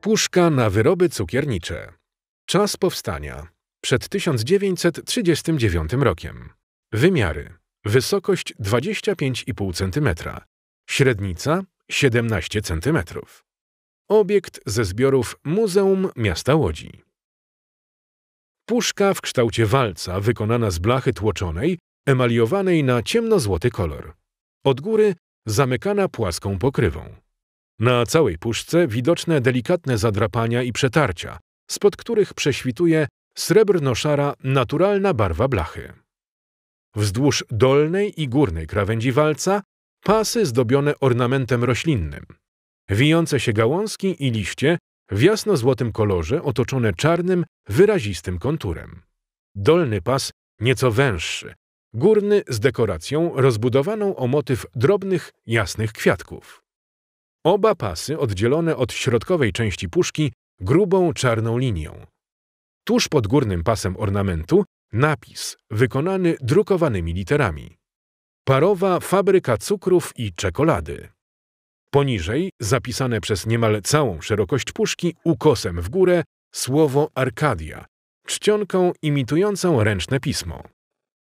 Puszka na wyroby cukiernicze. Czas powstania. Przed 1939 rokiem. Wymiary. Wysokość 25,5 cm. Średnica 17 cm. Obiekt ze zbiorów Muzeum Miasta Łodzi. Puszka w kształcie walca wykonana z blachy tłoczonej, emaliowanej na ciemnozłoty kolor. Od góry zamykana płaską pokrywą. Na całej puszce widoczne delikatne zadrapania i przetarcia, spod których prześwituje srebrno-szara naturalna barwa blachy. Wzdłuż dolnej i górnej krawędzi walca pasy zdobione ornamentem roślinnym. Wijące się gałązki i liście w jasno-złotym kolorze otoczone czarnym, wyrazistym konturem. Dolny pas nieco węższy, górny z dekoracją rozbudowaną o motyw drobnych, jasnych kwiatków. Oba pasy oddzielone od środkowej części puszki grubą czarną linią. Tuż pod górnym pasem ornamentu napis wykonany drukowanymi literami. Parowa fabryka cukrów i czekolady. Poniżej, zapisane przez niemal całą szerokość puszki ukosem w górę, słowo Arkadia, czcionką imitującą ręczne pismo.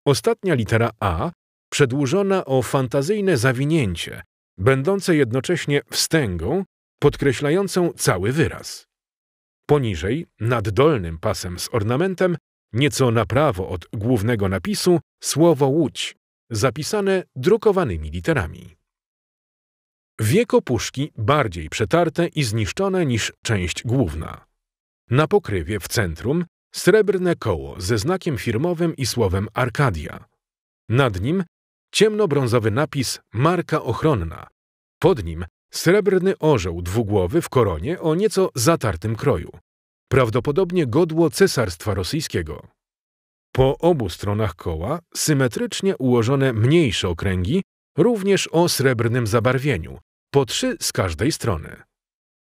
Ostatnia litera A przedłużona o fantazyjne zawinięcie, będące jednocześnie wstęgą podkreślającą cały wyraz. Poniżej, nad dolnym pasem z ornamentem, nieco na prawo od głównego napisu, słowo łódź, zapisane drukowanymi literami. Wieko puszki bardziej przetarte i zniszczone niż część główna. Na pokrywie w centrum srebrne koło ze znakiem firmowym i słowem Arkadia. Nad nim ciemnobrązowy napis Marka Ochronna. Pod nim srebrny orzeł dwugłowy w koronie o nieco zatartym kroju. Prawdopodobnie godło Cesarstwa Rosyjskiego. Po obu stronach koła symetrycznie ułożone mniejsze okręgi, również o srebrnym zabarwieniu, po trzy z każdej strony.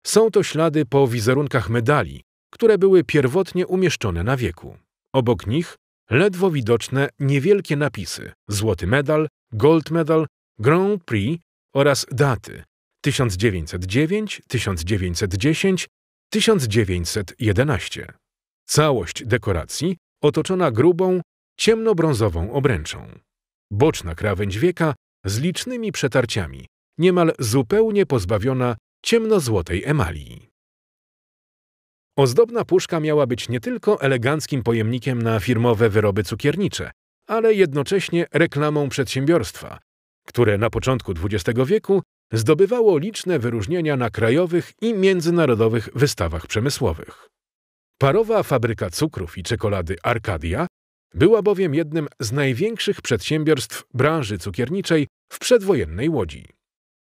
Są to ślady po wizerunkach medali, które były pierwotnie umieszczone na wieku. Obok nich ledwo widoczne niewielkie napisy złoty medal, gold medal, Grand Prix oraz daty 1909, 1910, 1911. Całość dekoracji otoczona grubą, ciemnobrązową obręczą. Boczna krawędź wieka z licznymi przetarciami, niemal zupełnie pozbawiona ciemnozłotej emalii. Ozdobna puszka miała być nie tylko eleganckim pojemnikiem na firmowe wyroby cukiernicze, ale jednocześnie reklamą przedsiębiorstwa, które na początku XX wieku zdobywało liczne wyróżnienia na krajowych i międzynarodowych wystawach przemysłowych. Parowa fabryka cukrów i czekolady Arcadia była bowiem jednym z największych przedsiębiorstw branży cukierniczej w przedwojennej Łodzi.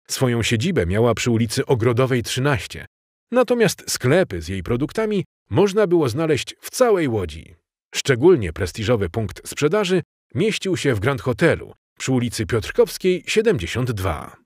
Swoją siedzibę miała przy ulicy Ogrodowej 13, Natomiast sklepy z jej produktami można było znaleźć w całej Łodzi. Szczególnie prestiżowy punkt sprzedaży mieścił się w Grand Hotelu przy ulicy Piotrkowskiej 72.